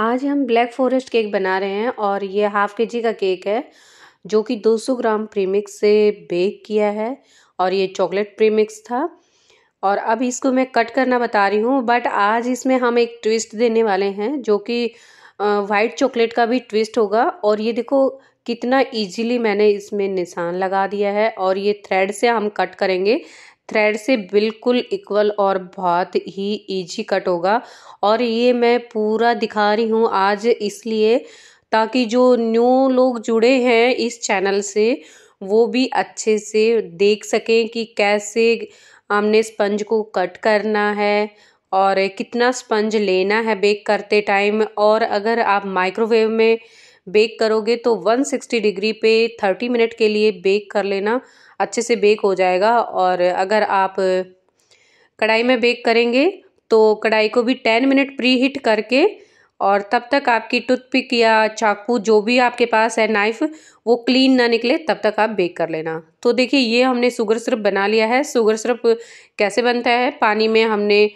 आज हम black forest cake बना रहे हैं और ये हाफ़ के जी का केक है जो कि 200 ग्राम प्रीमिक्स से बेक किया है और ये चॉकलेट प्रीमिक्स था और अब इसको मैं कट करना बता रही हूँ बट आज इसमें हम एक ट्विस्ट देने वाले हैं जो कि वाइट चॉकलेट का भी ट्विस्ट होगा और ये देखो कितना इजीली मैंने इसमें निशान लगा दिया है और ये थ्रेड से हम कट करेंगे थ्रेड से बिल्कुल इक्वल और बहुत ही इजी कट होगा और ये मैं पूरा दिखा रही हूँ आज इसलिए ताकि जो न्यू लोग जुड़े हैं इस चैनल से वो भी अच्छे से देख सकें कि कैसे हमने स्पंज को कट करना है और कितना स्पंज लेना है बेक करते टाइम और अगर आप माइक्रोवेव में बेक करोगे तो 160 डिग्री पे 30 मिनट के लिए बेक कर लेना अच्छे से बेक हो जाएगा और अगर आप कढ़ाई में बेक करेंगे तो कढ़ाई को भी 10 मिनट प्री हीट करके और तब तक आपकी टूथपिक या चाकू जो भी आपके पास है नाइफ़ वो क्लीन ना निकले तब तक आप बेक कर लेना तो देखिए ये हमने शुगर सिरप बना लिया है शुगर सिरप कैसे बनता है पानी में हमने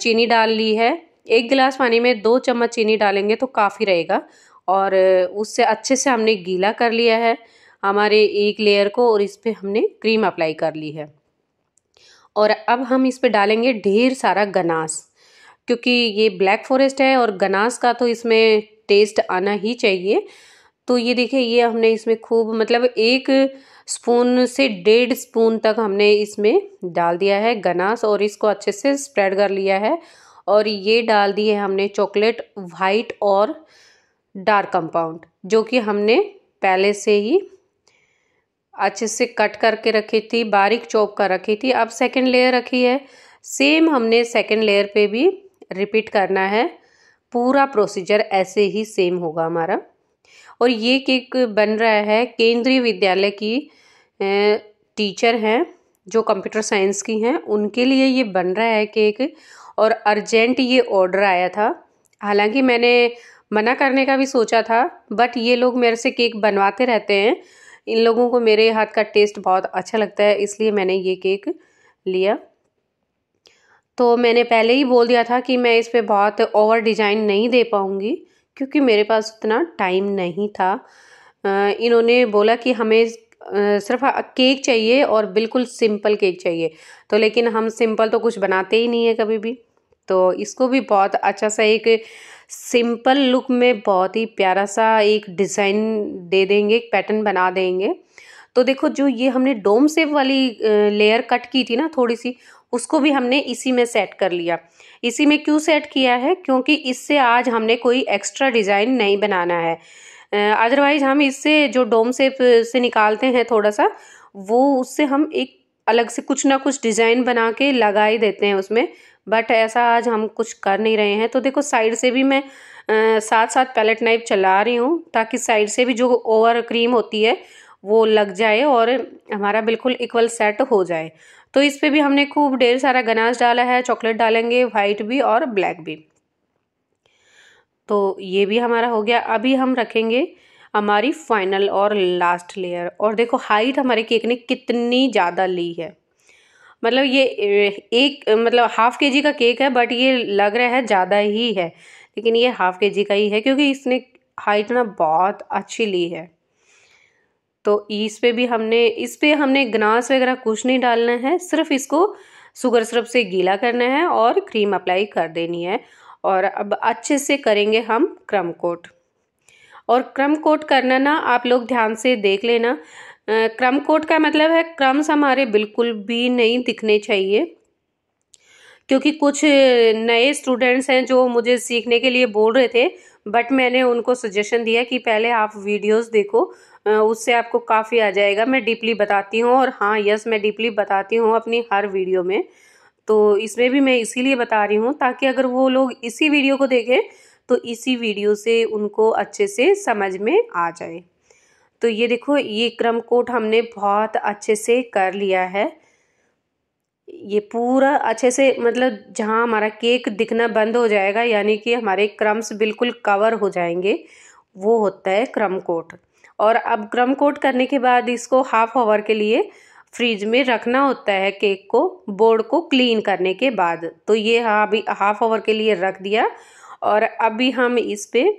चीनी डाल ली है एक गिलास पानी में दो चम्मच चीनी डालेंगे तो काफ़ी रहेगा और उससे अच्छे से हमने गीला कर लिया है हमारे एक लेयर को और इस पर हमने क्रीम अप्लाई कर ली है और अब हम इस पर डालेंगे ढेर सारा गनास क्योंकि ये ब्लैक फॉरेस्ट है और गनास का तो इसमें टेस्ट आना ही चाहिए तो ये देखिए ये हमने इसमें खूब मतलब एक स्पून से डेढ़ स्पून तक हमने इसमें डाल दिया है गनास और इसको अच्छे से स्प्रेड कर लिया है और ये डाल दी है हमने चॉकलेट वाइट और डार्क कंपाउंड जो कि हमने पहले से ही अच्छे से कट करके रखी थी बारीक चौक कर रखी थी अब सेकंड लेयर रखी है सेम हमने सेकंड लेयर पे भी रिपीट करना है पूरा प्रोसीजर ऐसे ही सेम होगा हमारा और ये केक बन रहा है केंद्रीय विद्यालय की टीचर हैं जो कंप्यूटर साइंस की हैं उनके लिए ये बन रहा है केक और अर्जेंट ये ऑर्डर आया था हालांकि मैंने मना करने का भी सोचा था बट ये लोग मेरे से केक बनवाते रहते हैं इन लोगों को मेरे हाथ का टेस्ट बहुत अच्छा लगता है इसलिए मैंने ये केक लिया तो मैंने पहले ही बोल दिया था कि मैं इस पर बहुत ओवर डिज़ाइन नहीं दे पाऊँगी क्योंकि मेरे पास उतना टाइम नहीं था इन्होंने बोला कि हमें सिर्फ केक हाँ, चाहिए और बिल्कुल सिंपल केक चाहिए तो लेकिन हम सिंपल तो कुछ बनाते ही नहीं है कभी भी तो इसको भी बहुत अच्छा सा एक सिंपल लुक में बहुत ही प्यारा सा एक डिज़ाइन दे देंगे एक पैटर्न बना देंगे तो देखो जो ये हमने डोम सेप वाली लेयर कट की थी ना थोड़ी सी उसको भी हमने इसी में सेट कर लिया इसी में क्यों सेट किया है क्योंकि इससे आज हमने कोई एक्स्ट्रा डिज़ाइन नहीं बनाना है अदरवाइज हम इससे जो डोम सेप से निकालते हैं थोड़ा सा वो उससे हम एक अलग से कुछ ना कुछ डिज़ाइन बना के लगा ही देते हैं उसमें बट ऐसा आज हम कुछ कर नहीं रहे हैं तो देखो साइड से भी मैं आ, साथ साथ पैलेट नाइफ चला रही हूँ ताकि साइड से भी जो ओवर क्रीम होती है वो लग जाए और हमारा बिल्कुल इक्वल सेट हो जाए तो इस पर भी हमने खूब ढेर सारा गनाज डाला है चॉकलेट डालेंगे वाइट भी और ब्लैक भी तो ये भी हमारा हो गया अभी हम रखेंगे हमारी फाइनल और लास्ट लेयर और देखो हाइट हमारे केक ने कितनी ज़्यादा ली है मतलब ये एक मतलब हाफ़ के जी का केक है बट ये लग रहा है ज़्यादा ही है लेकिन ये हाफ़ के जी का ही है क्योंकि इसने हाइट ना बहुत अच्छी ली है तो इस पे भी हमने इस पे हमने ग्नास वगैरह कुछ नहीं डालना है सिर्फ इसको शुगर सिरप से गीला करना है और क्रीम अप्लाई कर देनी है और अब अच्छे से करेंगे हम क्रम कोट और क्रम कोट करना ना आप लोग ध्यान से देख लेना क्रम कोट का मतलब है क्रम्स हमारे बिल्कुल भी नहीं दिखने चाहिए क्योंकि कुछ नए स्टूडेंट्स हैं जो मुझे सीखने के लिए बोल रहे थे बट मैंने उनको सजेशन दिया कि पहले आप वीडियोस देखो उससे आपको काफ़ी आ जाएगा मैं डीपली बताती हूँ और हाँ यस मैं डीपली बताती हूँ अपनी हर वीडियो में तो इसमें भी मैं इसीलिए बता रही हूँ ताकि अगर वो लोग इसी वीडियो को देखें तो इसी वीडियो से उनको अच्छे से समझ में आ जाए तो ये देखो ये क्रम कोट हमने बहुत अच्छे से कर लिया है ये पूरा अच्छे से मतलब जहाँ हमारा केक दिखना बंद हो जाएगा यानी कि हमारे क्रम्स बिल्कुल कवर हो जाएंगे वो होता है क्रम कोट और अब क्रम कोट करने के बाद इसको हाफ आवर के लिए फ्रिज में रखना होता है केक को बोर्ड को क्लीन करने के बाद तो ये हाँ अभी हाफ आवर के लिए रख दिया और अभी हम इस पर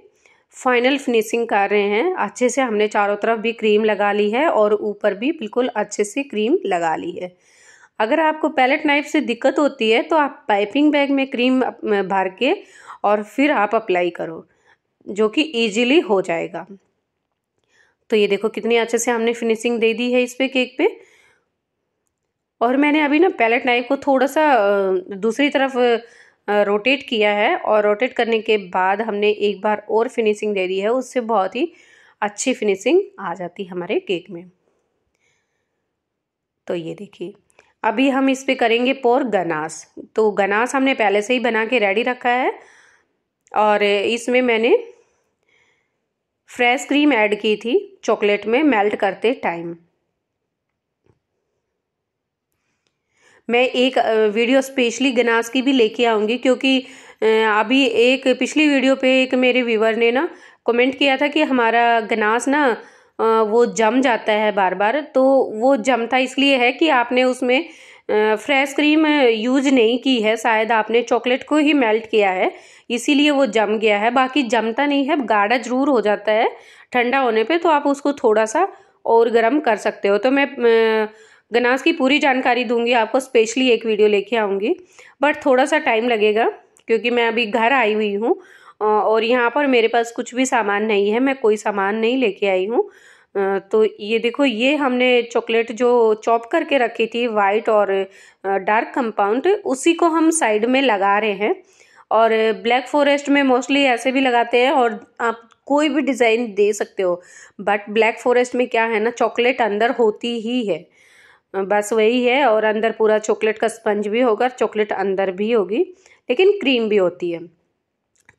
फाइनल फिनिशिंग कर रहे हैं अच्छे से हमने चारों तरफ भी क्रीम लगा ली है और ऊपर भी बिल्कुल अच्छे से क्रीम लगा ली है अगर आपको पैलेट नाइफ से दिक्कत होती है तो आप पाइपिंग बैग में क्रीम भर के और फिर आप अप्लाई करो जो कि ईजिली हो जाएगा तो ये देखो कितनी अच्छे से हमने फिनिशिंग दे दी है इस पे केक पे और मैंने अभी ना पैलेट नाइफ को थोड़ा सा दूसरी तरफ रोटेट किया है और रोटेट करने के बाद हमने एक बार और फिनिशिंग दे दी है उससे बहुत ही अच्छी फिनिशिंग आ जाती है हमारे केक में तो ये देखिए अभी हम इस पर करेंगे पोर गनास तो गनास हमने पहले से ही बना के रेडी रखा है और इसमें मैंने फ्रेश क्रीम ऐड की थी चॉकलेट में मेल्ट करते टाइम मैं एक वीडियो स्पेशली गनास की भी लेके आऊँगी क्योंकि अभी एक पिछली वीडियो पे एक मेरे व्यूवर ने ना कमेंट किया था कि हमारा गनास ना वो जम जाता है बार बार तो वो जमता इसलिए है कि आपने उसमें फ्रेश क्रीम यूज नहीं की है शायद आपने चॉकलेट को ही मेल्ट किया है इसीलिए वो जम गया है बाकी जमता नहीं है गाढ़ा जरूर हो जाता है ठंडा होने पे तो आप उसको थोड़ा सा और गर्म कर सकते हो तो मैं गनास की पूरी जानकारी दूंगी आपको स्पेशली एक वीडियो लेके आऊँगी बट थोड़ा सा टाइम लगेगा क्योंकि मैं अभी घर आई हुई हूँ और यहाँ पर मेरे पास कुछ भी सामान नहीं है मैं कोई सामान नहीं लेके आई हूँ तो ये देखो ये हमने चॉकलेट जो चॉप करके रखी थी वाइट और डार्क कंपाउंड उसी को हम साइड में लगा रहे हैं और ब्लैक फॉरेस्ट में मोस्टली ऐसे भी लगाते हैं और आप कोई भी डिज़ाइन दे सकते हो बट ब्लैक फॉरेस्ट में क्या है ना चॉकलेट अंदर होती ही है बस वही है और अंदर पूरा चॉकलेट का स्पंज भी होगा चॉकलेट अंदर भी होगी लेकिन क्रीम भी होती है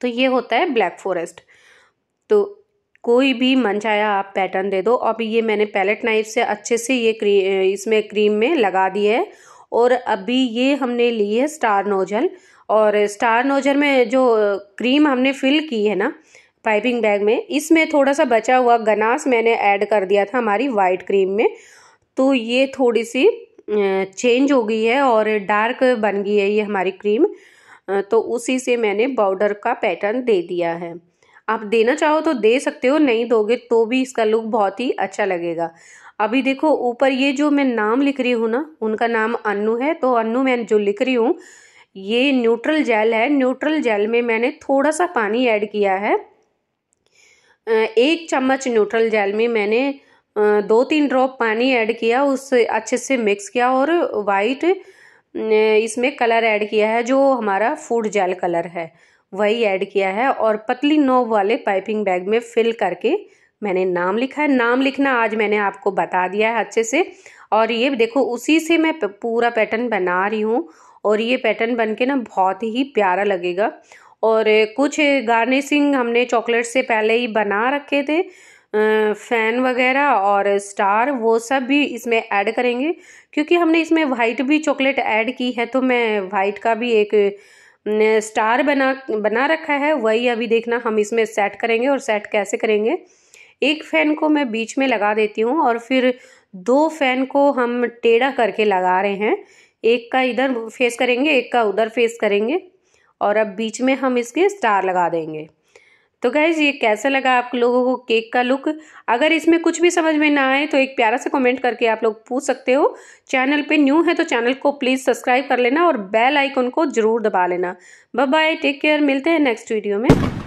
तो ये होता है ब्लैक फॉरेस्ट तो कोई भी मनचाया आप पैटर्न दे दो अब ये मैंने पैलेट नाइफ से अच्छे से ये क्री इसमें क्रीम में लगा दी है और अभी ये हमने ली है स्टार नोजल और स्टार नोजल में जो क्रीम हमने फिल की है ना पाइपिंग बैग में इसमें थोड़ा सा बचा हुआ गनास मैंने ऐड कर दिया था हमारी वाइट क्रीम में तो ये थोड़ी सी चेंज हो गई है और डार्क बन गई है ये हमारी क्रीम तो उसी से मैंने बॉर्डर का पैटर्न दे दिया है आप देना चाहो तो दे सकते हो नहीं दोगे तो भी इसका लुक बहुत ही अच्छा लगेगा अभी देखो ऊपर ये जो मैं नाम लिख रही हूँ ना उनका नाम अन्नू है तो अन्नू मैं जो लिख रही हूँ ये न्यूट्रल जेल है न्यूट्रल जेल में मैंने थोड़ा सा पानी ऐड किया है एक चम्मच न्यूट्रल जेल में मैंने दो तीन ड्रॉप पानी ऐड किया उससे अच्छे से मिक्स किया और वाइट इसमें कलर ऐड किया है जो हमारा फूड जेल कलर है वही ऐड किया है और पतली नोब वाले पाइपिंग बैग में फिल करके मैंने नाम लिखा है नाम लिखना आज मैंने आपको बता दिया है अच्छे से और ये देखो उसी से मैं पूरा पैटर्न बना रही हूँ और ये पैटर्न बन के ना बहुत ही प्यारा लगेगा और कुछ गार्निशिंग हमने चॉकलेट से पहले ही बना रखे थे फ़ैन वगैरह और स्टार वो सब भी इसमें ऐड करेंगे क्योंकि हमने इसमें वाइट भी चॉकलेट ऐड की है तो मैं वाइट का भी एक स्टार बना बना रखा है वही अभी देखना हम इसमें सेट करेंगे और सेट कैसे करेंगे एक फ़ैन को मैं बीच में लगा देती हूँ और फिर दो फ़ैन को हम टेढ़ा करके लगा रहे हैं एक का इधर फेस करेंगे एक का उधर फेस करेंगे और अब बीच में हम इसके स्टार लगा देंगे तो गैज ये कैसा लगा आप लोगों को केक का लुक अगर इसमें कुछ भी समझ में ना आए तो एक प्यारा सा कमेंट करके आप लोग पूछ सकते हो चैनल पे न्यू है तो चैनल को प्लीज़ सब्सक्राइब कर लेना और बेल आइकन को ज़रूर दबा लेना बाय बाय टेक केयर मिलते हैं नेक्स्ट वीडियो में